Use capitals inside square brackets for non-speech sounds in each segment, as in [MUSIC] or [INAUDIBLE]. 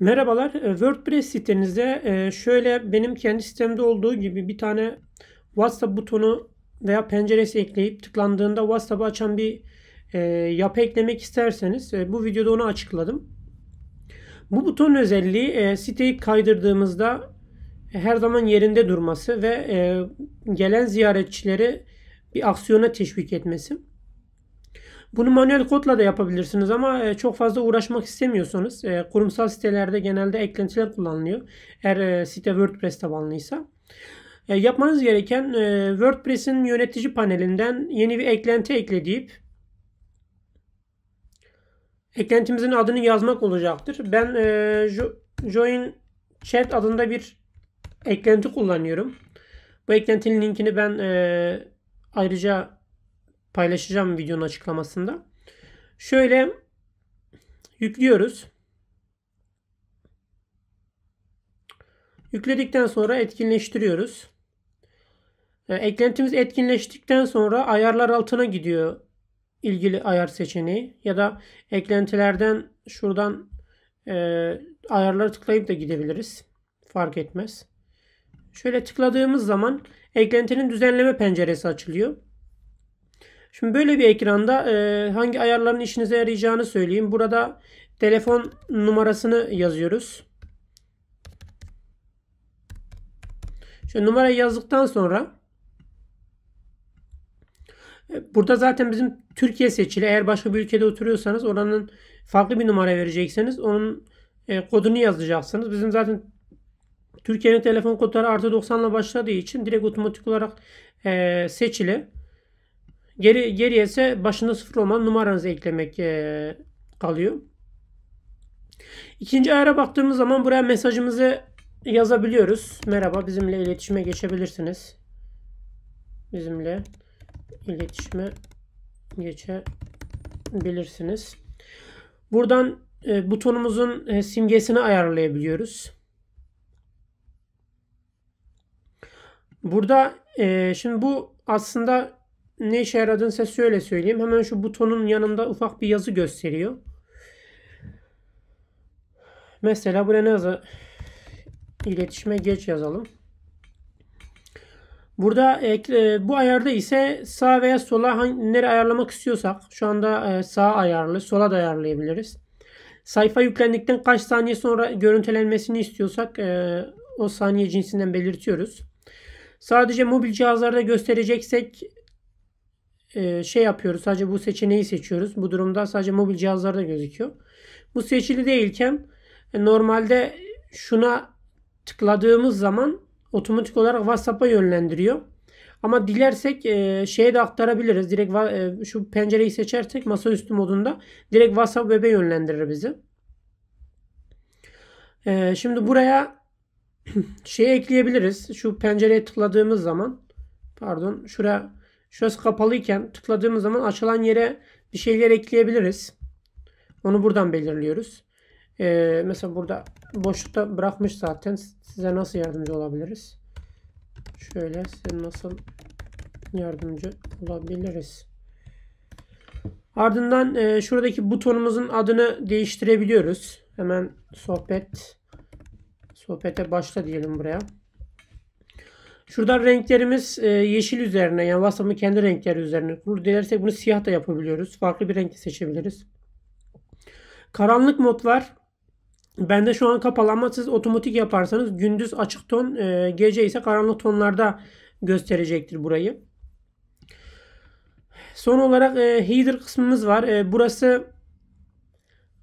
Merhabalar. E, WordPress sitenizde e, şöyle benim kendi sistemde olduğu gibi bir tane WhatsApp butonu veya penceresi ekleyip tıklandığında WhatsApp'ı açan bir e, yapı eklemek isterseniz bu videoda onu açıkladım. Bu buton özelliği siteyi kaydırdığımızda her zaman yerinde durması ve gelen ziyaretçileri bir aksiyona teşvik etmesi. Bunu manuel kodla da yapabilirsiniz ama e, çok fazla uğraşmak istemiyorsanız e, kurumsal sitelerde genelde eklentiler kullanılıyor. Eğer e, site WordPress tabanlıysa. Yapmanız gereken WordPress'in yönetici panelinden yeni bir eklenti ekle deyip eklentimizin adını yazmak olacaktır. Ben Join Chat adında bir eklenti kullanıyorum. Bu eklentinin linkini ben ayrıca paylaşacağım videonun açıklamasında. Şöyle yüklüyoruz. Yükledikten sonra etkinleştiriyoruz. Ee, eklentimiz etkinleştikten sonra ayarlar altına gidiyor ilgili ayar seçeneği ya da eklentilerden şuradan e, ayarlara tıklayıp da gidebiliriz. Fark etmez. Şöyle tıkladığımız zaman eklentinin düzenleme penceresi açılıyor. Şimdi böyle bir ekranda e, hangi ayarların işinize yarayacağını söyleyeyim. Burada telefon numarasını yazıyoruz. Şu numarayı yazdıktan sonra e, Burada zaten bizim Türkiye seçili. Eğer başka bir ülkede oturuyorsanız oranın farklı bir numara verecekseniz onun e, kodunu yazacaksınız. Bizim zaten Türkiye'nin telefon kodları artı 90 ile başladığı için direkt otomatik olarak e, seçili. Geri, geriye ise başında sıfır olan numaranızı eklemek e, kalıyor. İkinci ayara baktığımız zaman buraya mesajımızı yazabiliyoruz. Merhaba bizimle iletişime geçebilirsiniz. Bizimle iletişime geçebilirsiniz. Buradan e, butonumuzun e, simgesini ayarlayabiliyoruz. Burada e, şimdi bu aslında ne işe yaradığını size şöyle söyleyeyim. Hemen şu butonun yanında ufak bir yazı gösteriyor. Mesela buraya ne yazı? İletişime geç yazalım. Burada e, e, bu ayarda ise sağ veya sola nereye ayarlamak istiyorsak şu anda e, sağ ayarlı, sola da ayarlayabiliriz. Sayfa yüklendikten kaç saniye sonra görüntülenmesini istiyorsak e, o saniye cinsinden belirtiyoruz. Sadece mobil cihazlarda göstereceksek e, şey yapıyoruz. Sadece bu seçeneği seçiyoruz. Bu durumda sadece mobil cihazlarda gözüküyor. Bu seçili değilken e, normalde şuna tıkladığımız zaman otomatik olarak WhatsApp'a yönlendiriyor. Ama dilersek e, şeye de aktarabiliriz. Direkt e, şu pencereyi seçersek masaüstü modunda direkt WhatsApp web'e yönlendirir bizi. E, şimdi buraya [CLEARS THROAT] şey ekleyebiliriz. Şu pencereye tıkladığımız zaman pardon şuraya Şurası kapalıyken tıkladığımız zaman açılan yere bir şeyler ekleyebiliriz. Onu buradan belirliyoruz. Ee, mesela burada boşlukta bırakmış zaten. Size nasıl yardımcı olabiliriz? Şöyle size nasıl yardımcı olabiliriz? Ardından e, şuradaki butonumuzun adını değiştirebiliyoruz. Hemen sohbet sohbete başla diyelim buraya. Şuradan renklerimiz e, yeşil üzerine yani WhatsApp'ın kendi renkleri üzerine kurur. Dilersek bunu siyah da yapabiliyoruz. Farklı bir renk seçebiliriz. Karanlık mod var. Bende şu an kapalı ama siz otomatik yaparsanız gündüz açık ton, e, gece ise karanlık tonlarda gösterecektir burayı. Son olarak e, header kısmımız var. E, burası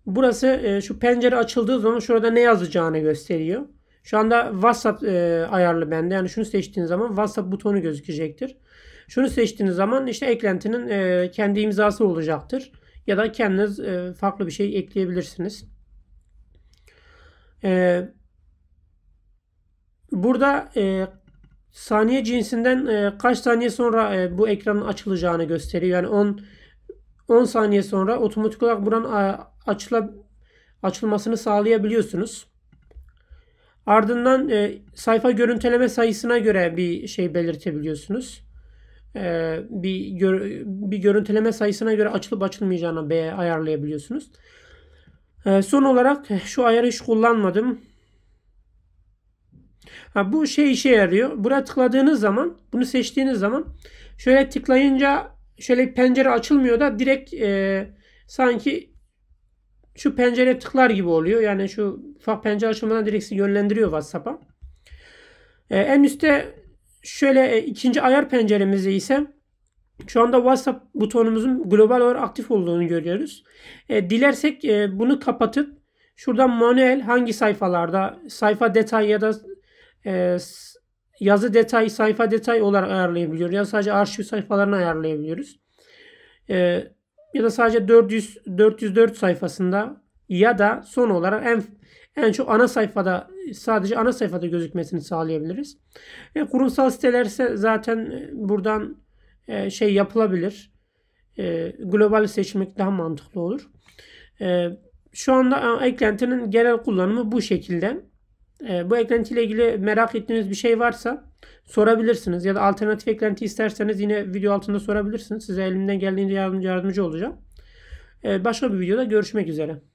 burası e, şu pencere açıldığı zaman şurada ne yazacağını gösteriyor. Şu anda WhatsApp e, ayarlı bende. Yani şunu seçtiğiniz zaman WhatsApp butonu gözükecektir. Şunu seçtiğiniz zaman işte eklentinin e, kendi imzası olacaktır. Ya da kendiniz e, farklı bir şey ekleyebilirsiniz. E, burada e, saniye cinsinden e, kaç saniye sonra e, bu ekranın açılacağını gösteriyor. Yani 10 10 saniye sonra otomatik olarak buranın açıla, açılmasını sağlayabiliyorsunuz. Ardından e, sayfa görüntüleme sayısına göre bir şey belirtebiliyorsunuz. E, bir, gör, bir görüntüleme sayısına göre açılıp açılmayacağını b ayarlayabiliyorsunuz. E, son olarak e, şu ayarı hiç kullanmadım. Ha, bu şey işe yarıyor. Buraya tıkladığınız zaman, bunu seçtiğiniz zaman şöyle tıklayınca şöyle pencere açılmıyor da direkt e, sanki şu pencere tıklar gibi oluyor. Yani şu ufak pencere açılmadan direkt yönlendiriyor WhatsApp'a. Ee, en üstte şöyle e, ikinci ayar penceremizde ise şu anda WhatsApp butonumuzun global olarak aktif olduğunu görüyoruz. E, dilersek e, bunu kapatıp şuradan manuel hangi sayfalarda sayfa detay ya da e, yazı detay, sayfa detay olarak ayarlayabiliyoruz. Ya sadece arşiv sayfalarını ayarlayabiliyoruz. E, ya da sadece 400 404 sayfasında ya da son olarak en en çok ana sayfada sadece ana sayfada gözükmesini sağlayabiliriz. E, kurumsal siteler zaten e, buradan e, şey yapılabilir. E, global seçmek daha mantıklı olur. E, şu anda eklentinin genel kullanımı bu şekilde. Ee, bu eklenti ile ilgili merak ettiğiniz bir şey varsa sorabilirsiniz. Ya da alternatif eklenti isterseniz yine video altında sorabilirsiniz. Size elimden geldiğince yardımcı, yardımcı olacağım. Ee, başka bir videoda görüşmek üzere.